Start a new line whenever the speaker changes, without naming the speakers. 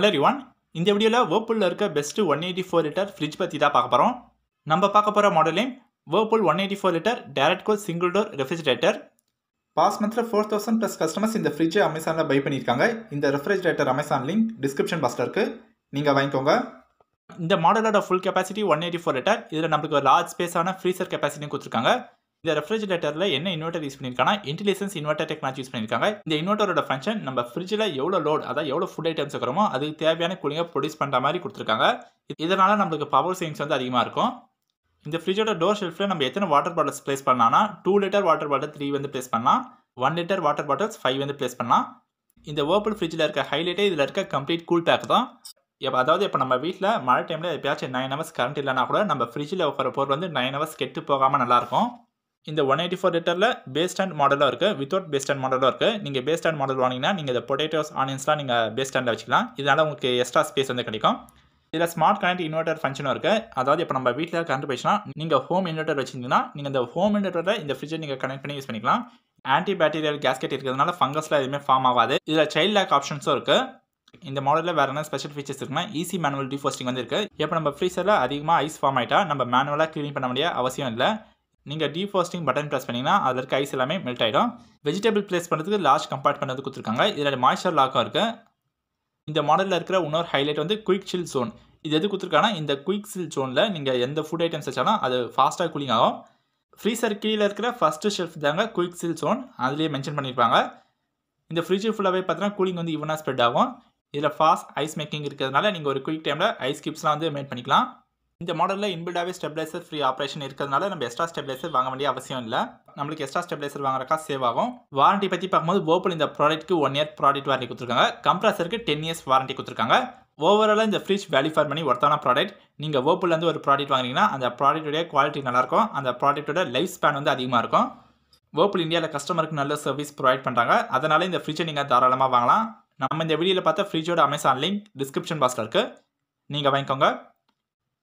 hello ரிவான் இந்த வீடியோவில் வேர்பூலில் இருக்க best one eighty four litre fridge பற்றி தான் பார்க்க போகிறோம் நம்ம பார்க்க போகிற மாடலையும் Whirlpool one eighty four litre direct cool single door refrigerator past மந்தில் ஃபோர் தௌசண்ட் ப்ளஸ் கஸ்டமர்ஸ் இந்த ஃப்ரிட்ஜை அமேசானில் பை பண்ணியிருக்காங்க இந்த ரெஃப்ரிஜிரேட்டர் அமேசான் லிங்க் டிஸ்கிரிப்ஷன் பாக்ஸில் இருக்குது நீங்கள் வாங்கிக்கோங்க இந்த மாடலோட full capacity one eighty four litre இதில் நம்மளுக்கு ஒரு லார்ஜ் ஸ்பேஸான ஃப்ரீசர் கெப்பாசிட்டியும் கொடுத்துருக்காங்க இந்த ரெஃப்ரிஜிரேட்டரில் என்ன இன்வெர்டர் யூஸ் பண்ணியிருக்காங்க இன்டெலிஜென்ஸ் இன்வெர்டர் டெக்னாலஜி யூஸ் பண்ணியிருக்காங்க இந்த இன்வெர்ட்டரோட ஃபங்க்ஷன் நம்ம ஃப்ரிட்ஜில் எவ்வளோ லோட் அதாவது எவ்வளோ ஃபுட் ஐட்டம்ஸ் இருக்கிறோமோ அதுக்கு தேவையான கூலிங்க ப்ரொடியூஸ் பண்ணுற மாதிரி கொடுத்துருக்காங்க இதனால் நம்மளுக்கு பவர் சேவிங்ஸ் வந்து அதிகமாக இருக்கும் இந்த ஃப்ரிட்ஜோட டோர் ஷெல்ஃபில் நம்ம எத்தனை வாட்டர் பாட்டில்ஸ் ப்ளேஸ் பண்ணலாம்னா two litre water bottle three வந்து ப்ளேஸ் பண்ணலாம் one litre water bottles five வந்து ப்ளேஸ் பண்ணலாம் இந்த ஓப்பல் ஃப்ரிட்ஜில் இருக்க ஹைலைட்டே இதில் இருக்க கம்ப்ளீட் கூல் பேக் தான் இப்போ அதாவது இப்போ நம்ம வீட்டில் மழை டைமில் எப்பயாச்சும் நைன் ஹவர்ஸ் கரண்ட் இல்லைனா கூட நம்ம ஃப்ரிட்ஜில் வைக்கிற பொருள் வந்து நைன் ஹவர்ஸ் கெட்டு போகாமல் நல்லாயிருக்கும் இந்த ஒன் எயிட்டி ஃபோர் லிட்டரில் பேஸ்ட் அண்ட் மாடலாக இருக்குது வித்தவுட் பேஸ்ட் அண்ட் மாடலாக இருக்குது நீங்கள் பேஸ்ட் அண்ட் மாடல் வாங்கினீங்கன்னா நீங்கள் இந்த பொட்டேட்டோஸ் ஆனியன்ஸ்லாம் நீங்கள் பேஸ்ட் அண்டில் வச்சுக்கலாம் இதனால் உங்களுக்கு எக்ஸ்ட்ரா ஸ்பேஸ் வந்து கிடைக்கும் இதில் ஸ்மார்ட் கனெக்ட் இன்வெர்ட்டர் ஃபங்க்ஷனும் இருக்குது அதாவது இப்போ நம்ம வீட்டில் கரண்ட் போயிடுச்சுன்னா நீங்கள் ஹோம் இன்வெர்ட்டர் வச்சிருந்தீங்கன்னா நீங்கள் இந்த ஹோம் இன்வெர்ட்டரில் இந்த ஃப்ரிட்ஜை நீங்கள் கனெக்ட் பண்ணி யூஸ் பண்ணிக்கலாம் ஆன்டி பேக்டீரியல் கேஸ்கெட் இருக்கிறதுனால ஃபங்கஸ்லாம் எதுவுமே ஃபார்ம் ஆகாது இதில் சைல்ட் லேக் ஆப்ஷன்ஸும் இருக்குது இந்த மாடலில் வேறு என்ன ஸ்பெஷல் ஃபீச்சர்ஸ் இருக்குன்னா ஈஸி மேனுவல் டிஃபோஸ்டிங் வந்து இருக்குது இப்போ நம்ம ஃப்ரீசரில் அதிகமாக ஐஸ் ஃபார்ம் ஆகிட்டா நம்ம மேனுவலாக க்ளீன் பண்ண முடிய அவசியம் இல்லை நீங்கள் டீஃபாஸ்டிங் பட்டன் ப்ரெஸ் பண்ணிங்கன்னா அதில் இருக்க ஐஸ் எல்லாமே மெல்ட் ஆகிடும் வெஜிடபிள் ப்ளேஸ் பண்ணுறதுக்கு லாஸ்ட் கம்பார்ட்மெண்ட் பண்ணுறது கொடுத்துருக்காங்க இதில் மாய்ச்சர் லாக்கும் இருக்குது இந்த மாடலில் இருக்கிற இன்னொரு ஹைலைட் வந்து குயிக் சில் ஜோன் இது எது கொடுத்துருக்காங்கன்னா இந்த குயிக் சில் ஜோனில் நீங்கள் எந்த ஃபுட் ஐட்டம்ஸ் வச்சாலும் அது ஃபாஸ்ட்டாக கூலிங் ஆகும் ஃப்ரீசர் கீழே இருக்கிற ஃபஸ்ட்டு ஷெல்ஃப் தாங்க குயிக் சில் ஜோன் அதுலேயே மென்ஷன் பண்ணியிருப்பாங்க இந்த ஃப்ரிட்ஜு ஃபுல்லாகவே பார்த்தீங்கன்னா கூலிங் வந்து இவனாக ஸ்ப்ரெட் ஆகும் இதில் ஃபாஸ்ட் ஐஸ் மேக்கிங் இருக்கிறதுனால நீங்கள் ஒரு குயிக் டைமில் ஐஸ் கிப்ஸ்லாம் வந்து மேட் பண்ணிக்கலாம் இந்த மாடலில் இன்பில்டாகவே ஸ்டெப்லைசர் ஃப்ரீ ஆப்ரேஷன் இருக்கிறதுனால நம்ம எக்ஸ்ட்ரா ஸ்டெப்லைசர் வாங்க வேண்டிய அவசியம் இல்லை நம்மளுக்கு எக்ஸ்ட்ரா ஸ்டெப்லைசர் வாங்குறக்கா சேவ் ஆகும் வாரண்டி பற்றி பார்க்கும்போது ஓப்பல் இந்த ப்ராடக்ட்டுக்கு ஒன் இயர் ப்ராடக்ட் வாரண்டி கொடுத்துருக்காங்க கம்ப்ரஸருக்கு டென் இயர்ஸ் வாரண்டி கொடுத்துருக்காங்க ஓவராலாக இந்த ஃப்ரிட்ஜ் ஃபார் பண்ணி ஒர்த்தான ப்ராடக்ட் நீங்கள் ஓப்பல்லேருந்து ஒரு ப்ராடக்ட் வாங்கினீங்கன்னா அந்த ப்ராடக்ட்டுடைய குவாலிட்டி நல்லாயிருக்கும் அந்த ப்ராடக்ட்டோட லைஃப் ஸ்பேன் வந்து அதிகமாக இருக்கும் ஓப்பல் இந்தியாவில் கஸ்டமருக்கு நல்ல சர்வீஸ் ப்ரொவைட் பண்ணுறாங்க அதனால் இந்த ஃப்ரிட்ஜை நீங்கள் தாராளமாக வாங்கலாம் நம்ம இந்த வீடியோவில் பார்த்தா ஃப்ரிட்ஜோட அமேசான் லிங்க் டிஸ்கிரிப்ஷன் பாக்ஸில் இருக்குது நீங்கள் வாங்கிக்கோங்க